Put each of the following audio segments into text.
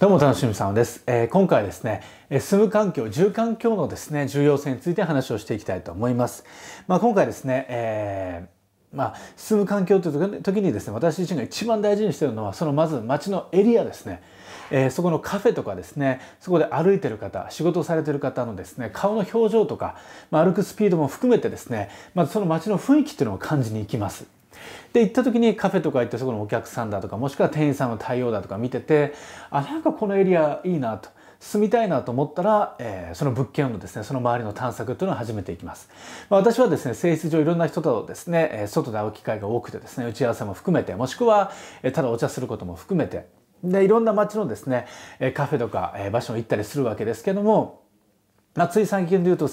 どうも楽しみさんです、えー、今回ですね住む環境住環境のですね重要性について話をしていきたいと思います、まあ、今回ですね、えーまあ、住む環境という時にですね私自身が一番大事にしているのはそのまず街のエリアですね、えー、そこのカフェとかですねそこで歩いてる方仕事されてる方のですね顔の表情とか、まあ、歩くスピードも含めてですねまずその街の雰囲気っていうのを感じに行きますで行った時にカフェとか行ってそこのお客さんだとかもしくは店員さんの対応だとか見ててあなんかこのエリアいいなと住みたいなと思ったら、えー、その物件のですね、その周りの探索というのを始めていきます。まあ、私はですね、性質上いろんな人とですね、え外で会う機会が多くてですね、打ち合わせも含めて、もしくは、えただお茶することも含めて、で、いろんな街のですね、えカフェとか、え場所に行ったりするわけですけども、松井つい最近で言うと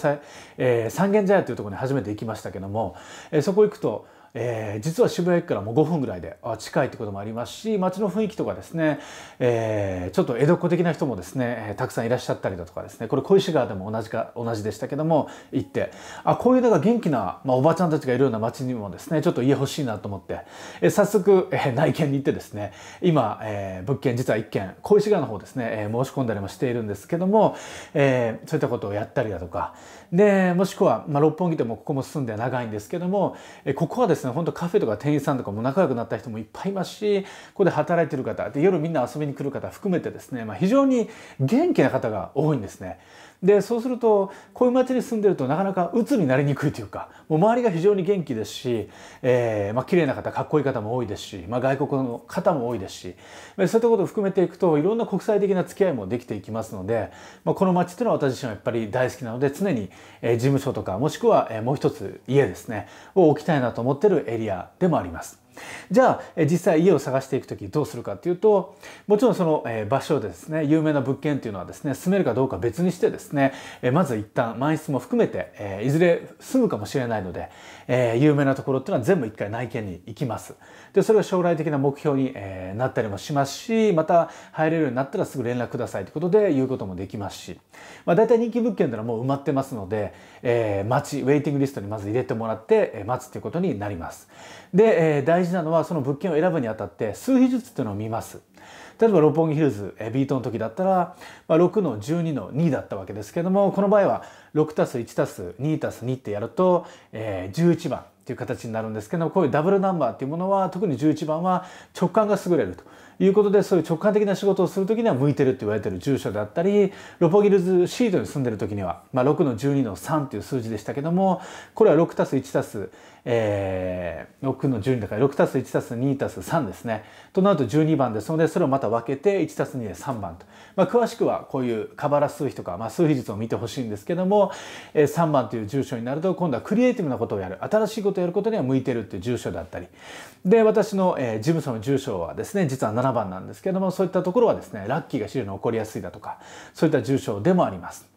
えー、三軒茶屋というところに初めて行きましたけども、えー、そこ行くと、えー、実は渋谷駅からもう5分ぐらいで近いってこともありますし街の雰囲気とかですね、えー、ちょっと江戸っ子的な人もですねたくさんいらっしゃったりだとかですねこれ小石川でも同じか同じでしたけども行ってあこういうだか元気な、まあ、おばちゃんたちがいるような街にもですねちょっと家欲しいなと思って、えー、早速、えー、内見に行ってですね今、えー、物件実は1軒小石川の方ですね、えー、申し込んだりもしているんですけども、えー、そういったことをやったりだとか、でもしくは、まあ、六本木でもここも住んで長いんですけどもここはですね本当カフェとか店員さんとかも仲良くなった人もいっぱいいますしここで働いてる方で夜みんな遊びに来る方含めてですね、まあ、非常に元気な方が多いんですね。でそうするとこういう町に住んでるとなかなか鬱になりにくいというかもう周りが非常に元気ですし、えーまあ綺麗な方かっこいい方も多いですし、まあ、外国の方も多いですしそういったことを含めていくといろんな国際的な付き合いもできていきますので、まあ、この町というのは私自身はやっぱり大好きなので常に、え事務所とかもしくは、えもう一つ家ですねを置きたいなと思ってるエリアでもあります。じゃあ、実際家を探していく時どうするかっていうと、もちろんその場所ですね、有名な物件っていうのはですね、住めるかどうか別にしてですね、まず一旦満室も含めて、いずれ住むかもしれないので、有名なところっていうのは全部一回内見に行きます。で、それが将来的な目標になったりもしますし、また入れるようになったらすぐ連絡くださいということで言うこともできますし、まあ大体人気物件というのはもう埋まってますので、え待ち、ウェイティングリストにまず入れてもらって待つということになります。で、え事なのはその物件を選ぶにあたって数比術っていうのを見ます。例えば六本木ヒルズビートの時だったら、まあ、6の12の2だったわけですけどもこの場合は6たす1たす2たす2ってやると、えー、11番っていう形になるんですけどこういうダブルナンバーっていうものは特に11番は直感が優れるということでそういう直感的な仕事をする時には向いてるって言われてる住所であったりロポギルズシードに住んでる時には、まあ、6の12の3っていう数字でしたけどもこれは6たす1たす、えー、6の12だから6たす1たす2たす3ですねとなると12番ですのでそれをまた分けて1たす2で3番と、まあ、詳しくはこういうカバラ数比とか、まあ、数比術を見てほしいんですけども、えー、3番という住所になると今度はクリエイティブなことをやる新しいこととをやることには向いてるっていう住所であったりで私の、えー、事務所の住所はですね実は7番なんですけどもそういったところはですねラッキーが資料に起こりやすいだとかそういった住所でもあります。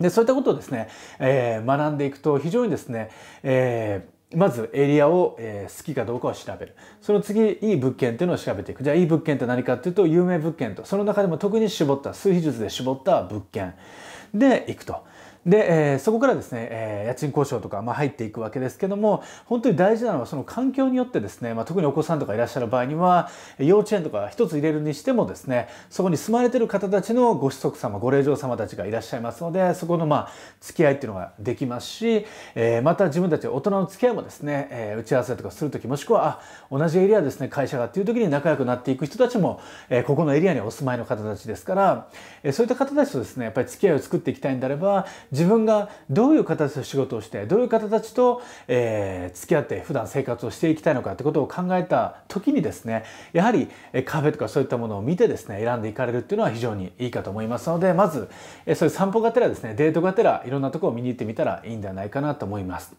でそういったことをですね、えー、学んでいくと非常にですね、えーまずエリアを、え好きかどうかを調べる。その次、いい物件っていうのを調べていく。じゃあいい物件って何かっていうと、有名物件と、その中でも特に絞った、数比術で絞った物件で行くと。で、えー、そこからですね、えー、家賃交渉とか、まあ、入っていくわけですけども本当に大事なのはその環境によってですね、まあ、特にお子さんとかいらっしゃる場合には幼稚園とか一つ入れるにしてもですねそこに住まれてる方たちのご子息様ご令嬢様たちがいらっしゃいますのでそこのまあ付き合いっていうのができますし、えー、また自分たち大人の付き合いもですね、えー、打ち合わせとかする時もしくはあ同じエリアですね会社がっていう時に仲良くなっていく人たちも、えー、ここのエリアにお住まいの方たちですから、えー、そういった方たちとですねやっぱり付き合いを作っていきたいんであれば自分がどういう形で仕事をしてどういう方たちと、えー、付き合って普段生活をしていきたいのかってことを考えた時にですねやはりカフェとかそういったものを見てですね選んでいかれるっていうのは非常にいいかと思いますのでまず、えそういう散歩がてらですねデートがてらいろんなとこを見に行ってみたらいいんではないかなと思います。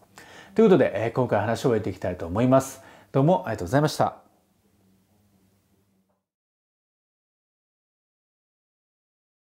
ということで、え今回話を終えていきたいと思います。どうもありがとうございました。